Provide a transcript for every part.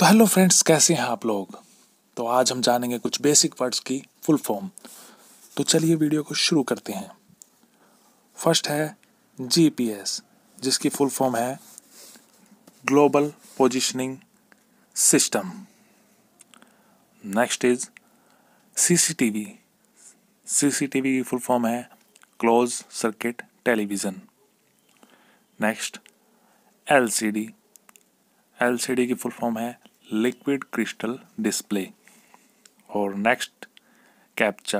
तो hello friends कैसे हैं आप लोग तो आज हम जानेंगे कुछ बेसिक वर्ड्स की फुल फॉर्म तो चलिए वीडियो को शुरू करते हैं फर्स्ट है जीपीएस जिसकी फुल फॉर्म है global positioning system next is CCTV CCTV की फुल फॉर्म है close circuit television next LCD LCD की फुल फॉर्म है liquid crystal display और नेक्स्ट कैप्चा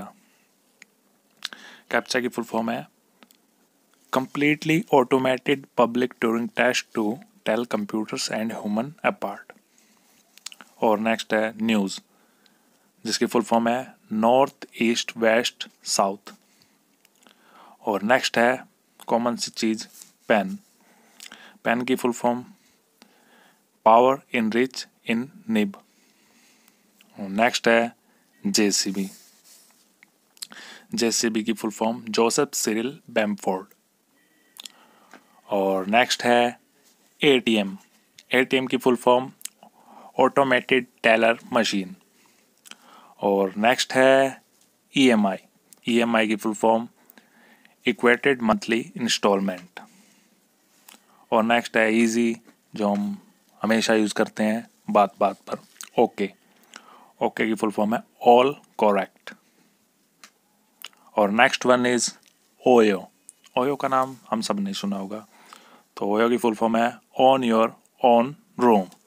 कैप्चा की फुल फॉर्म है completely automated public Turing test to tell computers and human apart. और next है news जिसकी full form है north east west south और नेक्स्ट है कॉमन सी चीज पेन पेन की full form power in rich in nib next है जेसीबी जेसीबी की full form Joseph Cyril Bamford और नेक्स्ट है एटीएम एटीएम की full form automated teller machine और नेक्स्ट है ईएमआई e ईएमआई e की full form equated monthly installment और next है इजी जो हम हमेशा यूज़ करते हैं बात बात पर ओके ओके की फुल फॉर्म है ऑल कॉरेक्ट और next one is OYO OYO का नाम हम सब ने सुना होगा तो ओयो की फुल फॉर्म है ऑन योर ऑन रोम